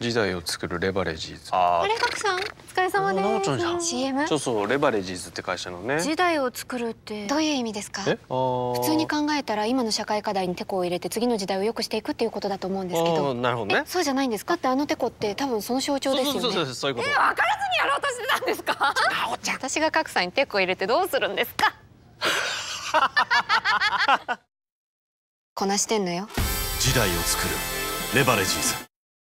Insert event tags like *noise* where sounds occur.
時代を作るレバレジーズああれかくさんお疲れ様ですそうそうレバレジーズって会社のね時代を作るってどういう意味ですか普通に考えたら今の社会課題にテコを入れて次の時代を良くしていくっていうことだと思うんですけどなるほどねそうじゃないんですかってあのテコって多分その象徴ですよねそうそうそういうことえ分からずにやろうとしてたんですかなおちゃん私がかくさんにテコ入れてどうするんですか *laughs* *laughs* こなしてんのよ時代を作るレバレジーズ